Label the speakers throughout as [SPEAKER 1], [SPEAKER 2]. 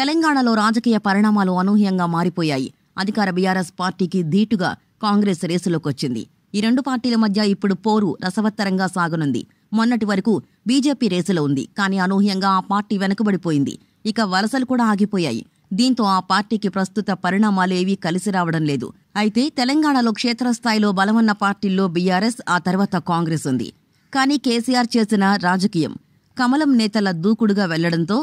[SPEAKER 1] తెలంగాణలో రాజకీయ పరిణామాలు అనూహ్యంగా మారిపోయాయి అధికార బీఆర్ఎస్ పార్టీకి ధీటుగా కాంగ్రెస్ రేసులోకొచ్చింది ఈ రెండు పార్టీల మధ్య ఇప్పుడు పోరు రసవత్తరంగా సాగనుంది మొన్నటి వరకు బీజేపీ రేసులో ఉంది కానీ అనూహ్యంగా ఆ పార్టీ వెనుకబడిపోయింది ఇక వలసలు కూడా ఆగిపోయాయి దీంతో ఆ పార్టీకి ప్రస్తుత పరిణామాలేవీ కలిసి రావడం లేదు అయితే తెలంగాణలో క్షేత్రస్థాయిలో బలమన్న పార్టీల్లో బీఆర్ఎస్ ఆ తర్వాత కాంగ్రెస్ ఉంది కానీ కేసీఆర్ చేసిన రాజకీయం కమలం నేతల దూకుడుగా వెళ్లడంతో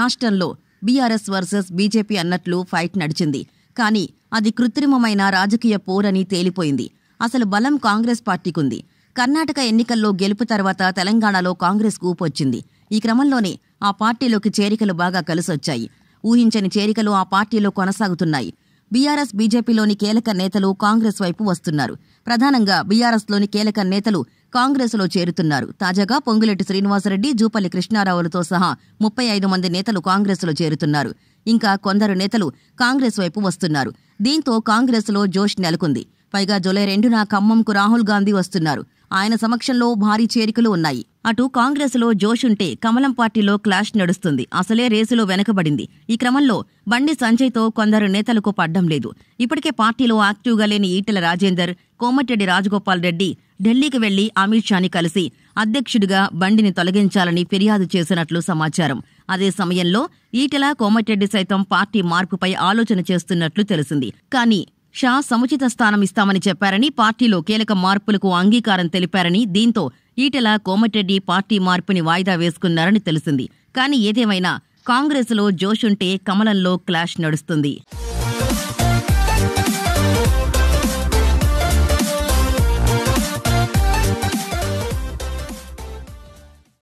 [SPEAKER 1] రాష్ట్రంలో బీఆర్ఎస్ వర్సెస్ బీజేపీ అన్నట్లు ఫైట్ నడిచింది కానీ అది కృత్రిమమైన రాజకీయ పోరని తేలిపోయింది అసలు బలం కాంగ్రెస్ పార్టీకుంది కర్ణాటక ఎన్నికల్లో గెలుపు తర్వాత తెలంగాణలో కాంగ్రెస్ వచ్చింది ఈ క్రమంలోనే ఆ పార్టీలోకి చేరికలు బాగా కలిసొచ్చాయి ఊహించని చేరికలు ఆ పార్టీలో కొనసాగుతున్నాయి బీఆర్ఎస్ బీజేపీలోని కీలక నేతలు కాంగ్రెస్ వైపు వస్తున్నారు ప్రధానంగా బీఆర్ఎస్లోని కీలక నేతలు కాంగ్రెస్లో చేరుతున్నారు తాజాగా పొంగులెట్టి శ్రీనివాసరెడ్డి జూపల్లి కృష్ణారావులతో సహా ముప్పై ఐదు మంది నేతలు కాంగ్రెస్లో చేరుతున్నారు ఇంకా కొందరు నేతలు కాంగ్రెస్ వైపు వస్తున్నారు దీంతో కాంగ్రెస్లో జోష్ నెలకొంది పైగా జూలై రెండున ఖమ్మంకు రాహుల్ గాంధీ వస్తున్నారు ఆయన సమక్షంలో భారీ చేరికలు ఉన్నాయి అటు కాంగ్రెస్ జోష్ జోషుంటే కమలం పార్టీలో క్లాష్ నడుస్తుంది అసలే రేసులో వెనకబడింది ఈ క్రమంలో బండి సంజయ్తో కొందరు నేతలకు పడ్డం లేదు ఇప్పటికే పార్టీలో యాక్టివ్గా లేని ఈటెల రాజేందర్ కోమటిరెడ్డి రాజగోపాల్ రెడ్డి ఢిల్లీకి వెళ్లి అమిత్ షాని కలిసి అధ్యక్షుడిగా బండిని తొలగించాలని ఫిర్యాదు చేసినట్లు సమాచారం అదే సమయంలో ఈటెల కోమటిరెడ్డి సైతం పార్టీ మార్పుపై ఆలోచన చేస్తున్నట్లు తెలిసింది కానీ షా సముచిత స్థానం ఇస్తామని చెప్పారని పార్టీలో కీలక మార్పులకు అంగీకారం తెలిపారని దీంతో ఈటెల కోమటిరెడ్డి పార్టీ మార్పుని వాయిదా వేసుకున్నారని తెలిసింది కానీ ఏదేమైనా కాంగ్రెస్లో జోషుంటే కమలంలో క్లాష్ నడుస్తుంది